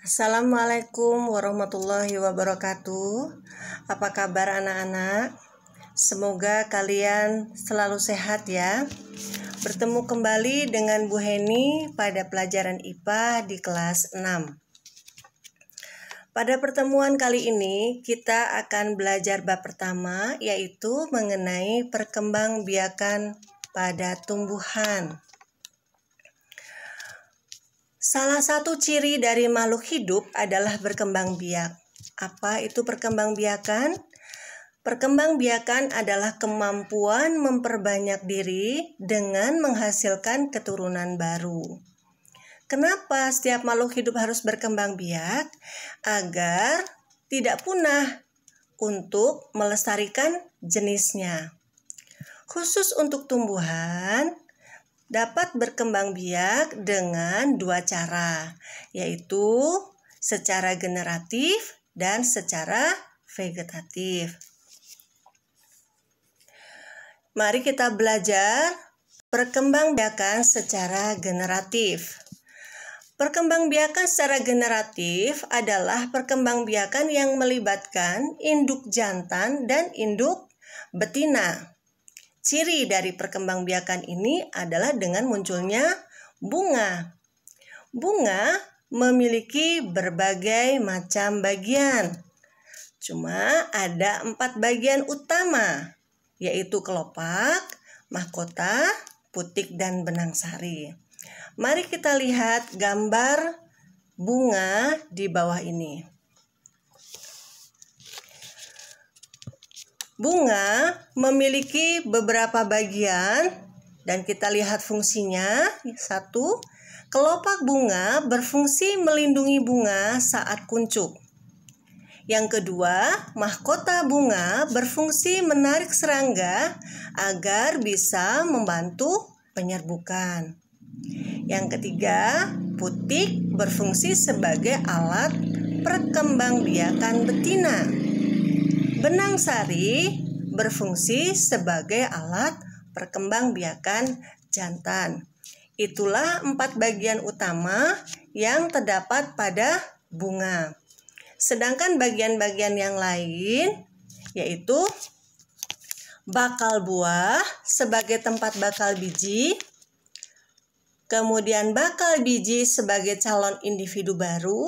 Assalamualaikum warahmatullahi wabarakatuh. Apa kabar anak-anak? Semoga kalian selalu sehat ya. Bertemu kembali dengan Bu Heni pada pelajaran IPA di kelas 6. Pada pertemuan kali ini, kita akan belajar bab pertama yaitu mengenai perkembangbiakan pada tumbuhan. Salah satu ciri dari makhluk hidup adalah berkembang biak. Apa itu perkembang biakan? Perkembang biakan adalah kemampuan memperbanyak diri dengan menghasilkan keturunan baru. Kenapa setiap makhluk hidup harus berkembang biak? Agar tidak punah untuk melestarikan jenisnya. Khusus untuk tumbuhan, dapat berkembang biak dengan dua cara, yaitu secara generatif dan secara vegetatif. Mari kita belajar perkembangbiakan secara generatif. Perkembangbiakan secara generatif adalah perkembangbiakan yang melibatkan induk jantan dan induk betina. Ciri dari perkembangbiakan ini adalah dengan munculnya bunga. Bunga memiliki berbagai macam bagian. Cuma ada empat bagian utama, yaitu kelopak, mahkota, putik, dan benang sari. Mari kita lihat gambar bunga di bawah ini. Bunga memiliki beberapa bagian dan kita lihat fungsinya. Satu, kelopak bunga berfungsi melindungi bunga saat kuncup. Yang kedua, mahkota bunga berfungsi menarik serangga agar bisa membantu penyerbukan. Yang ketiga, putik berfungsi sebagai alat perkembangbiakan betina. Benang sari berfungsi sebagai alat perkembangbiakan jantan. Itulah empat bagian utama yang terdapat pada bunga. Sedangkan bagian-bagian yang lain yaitu bakal buah sebagai tempat bakal biji, kemudian bakal biji sebagai calon individu baru,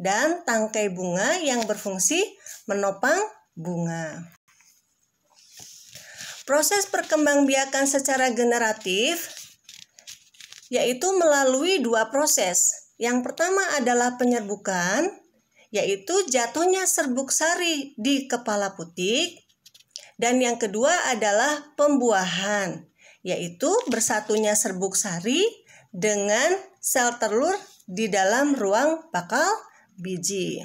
dan tangkai bunga yang berfungsi menopang bunga. Proses perkembangbiakan secara generatif yaitu melalui dua proses. Yang pertama adalah penyerbukan, yaitu jatuhnya serbuk sari di kepala putik. Dan yang kedua adalah pembuahan, yaitu bersatunya serbuk sari dengan sel telur di dalam ruang bakal biji.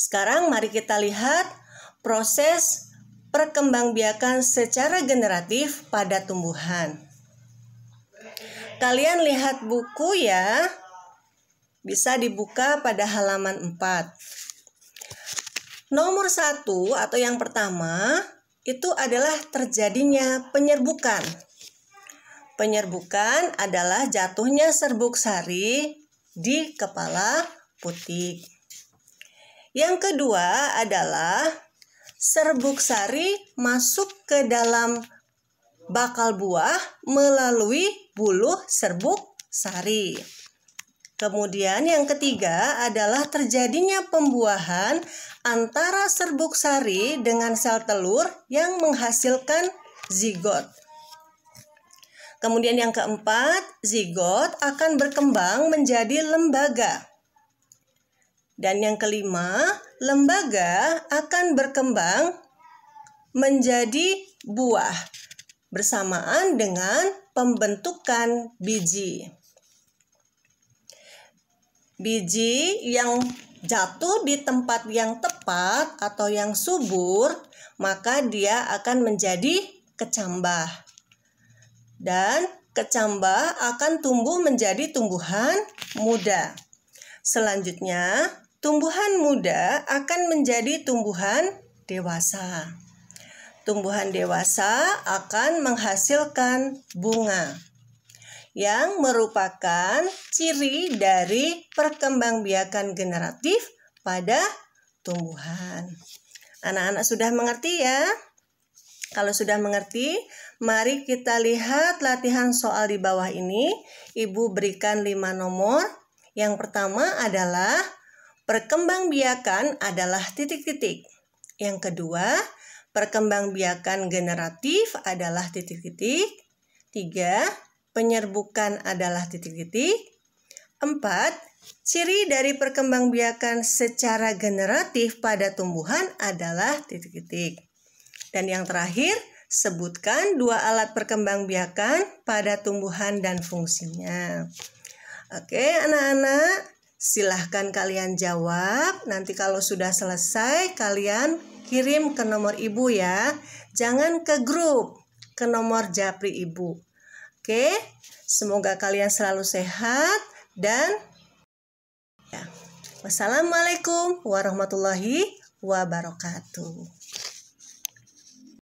Sekarang mari kita lihat proses perkembangbiakan secara generatif pada tumbuhan. Kalian lihat buku ya. Bisa dibuka pada halaman 4. Nomor 1 atau yang pertama itu adalah terjadinya penyerbukan. Penyerbukan adalah jatuhnya serbuk sari di kepala putih. Yang kedua adalah serbuk sari masuk ke dalam bakal buah melalui bulu serbuk sari. Kemudian yang ketiga adalah terjadinya pembuahan antara serbuk sari dengan sel telur yang menghasilkan zigot. Kemudian yang keempat, zigot akan berkembang menjadi lembaga. Dan yang kelima, lembaga akan berkembang menjadi buah bersamaan dengan pembentukan biji. Biji yang jatuh di tempat yang tepat atau yang subur, maka dia akan menjadi kecambah. Dan kecambah akan tumbuh menjadi tumbuhan muda. Selanjutnya, Tumbuhan muda akan menjadi tumbuhan dewasa. Tumbuhan dewasa akan menghasilkan bunga yang merupakan ciri dari perkembangbiakan generatif pada tumbuhan. Anak-anak sudah mengerti ya? Kalau sudah mengerti, mari kita lihat latihan soal di bawah ini. Ibu berikan 5 nomor. Yang pertama adalah Perkembangbiakan adalah titik-titik. Yang kedua, perkembangbiakan generatif adalah titik-titik. Tiga, penyerbukan adalah titik-titik. Empat, ciri dari perkembangbiakan secara generatif pada tumbuhan adalah titik-titik. Dan yang terakhir, sebutkan dua alat perkembangbiakan pada tumbuhan dan fungsinya. Oke, anak-anak, Silahkan kalian jawab. Nanti kalau sudah selesai, kalian kirim ke nomor ibu ya. Jangan ke grup, ke nomor japri ibu. Oke, semoga kalian selalu sehat dan ya. Wassalamualaikum warahmatullahi wabarakatuh.